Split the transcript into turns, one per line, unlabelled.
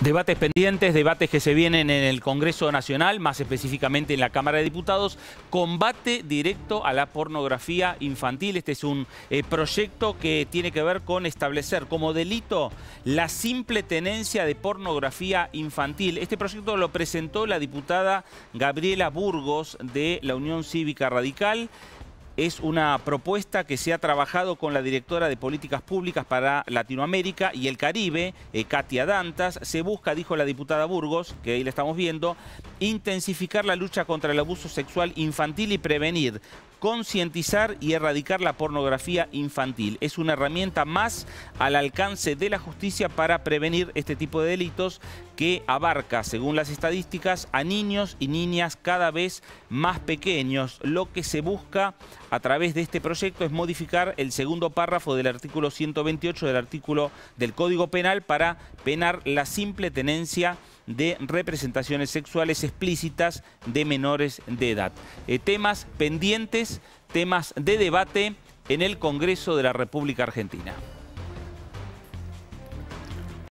Debates pendientes, debates que se vienen en el Congreso Nacional, más específicamente en la Cámara de Diputados. Combate directo a la pornografía infantil. Este es un eh, proyecto que tiene que ver con establecer como delito la simple tenencia de pornografía infantil. Este proyecto lo presentó la diputada Gabriela Burgos de la Unión Cívica Radical es una propuesta que se ha trabajado con la directora de Políticas Públicas para Latinoamérica y el Caribe, eh, Katia Dantas. Se busca, dijo la diputada Burgos, que ahí la estamos viendo, intensificar la lucha contra el abuso sexual infantil y prevenir, concientizar y erradicar la pornografía infantil. Es una herramienta más al alcance de la justicia para prevenir este tipo de delitos que abarca, según las estadísticas, a niños y niñas cada vez más pequeños. Lo que se busca a través de este proyecto es modificar el segundo párrafo del artículo 128 del artículo del Código Penal para penar la simple tenencia de representaciones sexuales explícitas de menores de edad. Eh, temas pendientes, temas de debate en el Congreso de la República Argentina.